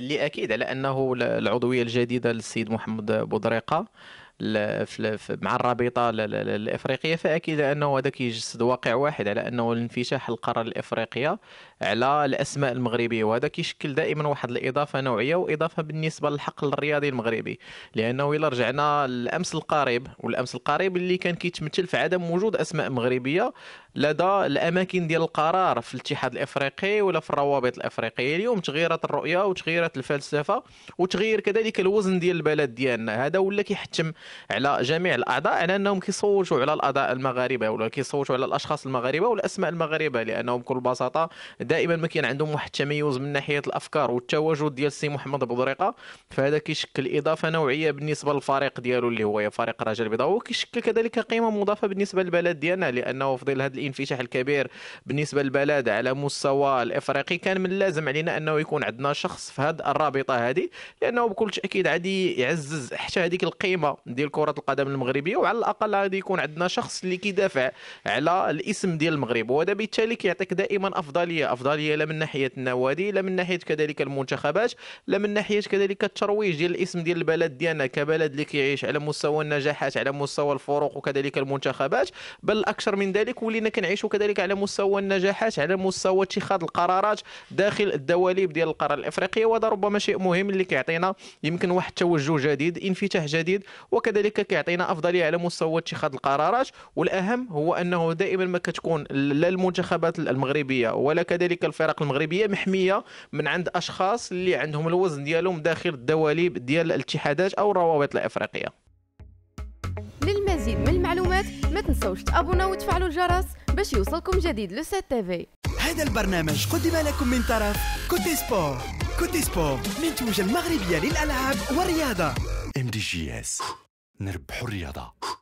اللي اكيد على انه العضويه الجديده للسيد محمد بودريقه مع الرابطه الافريقيه فاكيد انه هذا كيجسد واقع واحد على انه الانفتاح القاره الافريقيه على الاسماء المغربيه وهذا كيشكل دائما واحد الاضافه نوعيه واضافه بالنسبه للحقل الرياضي المغربي لانه الى رجعنا للامس القريب والامس القريب اللي كان كيتمثل في عدم وجود اسماء مغربيه لدى الاماكن ديال القرار في الاتحاد الافريقي ولا في الروابط الافريقيه اليوم تغيرت الرؤيه وتغيرت الفلسفه وتغير كذلك الوزن ديال البلد ديالنا هذا ولا كيحتم على جميع الاعضاء على انهم كيصوتوا على الاعضاء المغاربه ولا كيصوتوا على الاشخاص المغاربه والاسماء المغاربه لانهم بكل بساطه دائما ما كاين عندهم واحد التميز من ناحيه الافكار والتواجد ديال السي محمد بودريقه فهذا كيشكل اضافه نوعيه بالنسبه للفريق ديالو اللي هو فريق الرجاء البيضاء وكيشكل كذلك قيمه مضافه بالنسبه للبلد ديالنا لانه في ظل هذه الانفتاح الكبير بالنسبه للبلد على مستوى الافريقي كان من اللازم علينا انه يكون عندنا شخص في هذه الرابطه هذه لانه بكل تاكيد غادي يعزز حتى هذيك القيمه ديال كره القدم المغربيه وعلى الاقل غادي يكون عندنا شخص اللي كيدافع على الاسم ديال المغرب وهذا بالتالي كيعطيك دائما افضليه افضليه لا من ناحيه النوادي لا من ناحيه كذلك المنتخبات لا من ناحيه كذلك الترويج ديال الاسم ديال البلد ديالنا كبلد اللي كيعيش على مستوى النجاحات على مستوى الفروق وكذلك المنتخبات بل اكثر من ذلك ولينا كنعيشوا كذلك على مستوى النجاحات على مستوى اتخاذ القرارات داخل الدواليب ديال القاره الافريقيه وهذا ربما شيء مهم اللي كيعطينا يمكن واحد التوجه جديد انفتاح جديد وكذلك كيعطينا افضليه على مستوى اتخاذ القرارات والاهم هو انه دائما ما كتكون لا المنتخبات المغربيه ولا كذلك الفرق المغربيه محميه من عند اشخاص اللي عندهم الوزن ديالهم داخل الدواليب ديال الاتحادات او الروابط الافريقيه للمزيد من المعلومات ما تنسوش تابونا وتفعلوا الجرس باش يوصلكم جديد لو تي في هذا البرنامج قدم لكم من طرف كوتي سبور كوتي سبور منتوج المغربيه للالعاب والرياضه ام دي جي اس نربحوا الرياضه